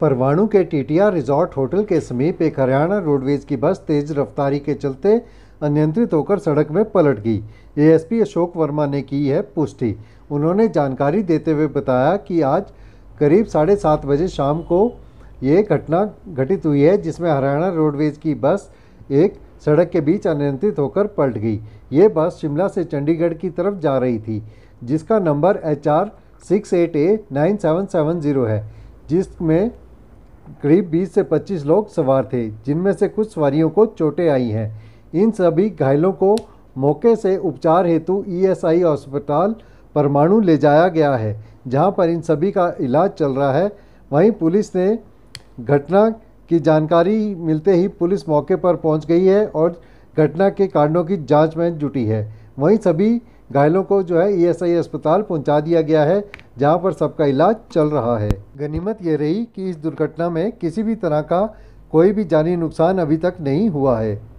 परवाणु के TTR resort hotel के समीप एक हरियाणा रोडवेज की बस तेज रफ्तारी के चलते अनियंत्रित होकर सड़क में पलट गई एएसपी अशोक वर्मा ने की है पुष्टि उन्होंने जानकारी देते हुए बताया कि आज करीब साढ़े सात बजे शाम को ये घटना घटित हुई है जिसमें हरियाणा रोडवेज की बस एक सड़क के बीच अनियंत्रित होकर पलट गई ये बस शिमला से चंडीगढ़ की तरफ जा रही थी जिसका नंबर H R six eight A nine seven seven zero है जिसमें करीब 20 से 25 लोग सवार थे जिनमें से कुछ सवारियों को चोटें आई हैं इन सभी घायलों को मौके से उपचार हेतु ईएसआई अस्पताल परमाणु ले जाया गया है जहां पर इन सभी का इलाज चल रहा है वहीं पुलिस ने घटना की जानकारी मिलते ही पुलिस मौके पर पहुंच गई है और घटना के कारणों की जांच में जुटी है वहीं सभी घायलों को जो है ईएसआई अस्पताल पहुंचा दिया गया है जहां पर सबका इलाज चल रहा है गनीमत यह रही कि इस दुर्घटना में किसी भी तरह का कोई भी जानी नुकसान अभी तक नहीं हुआ है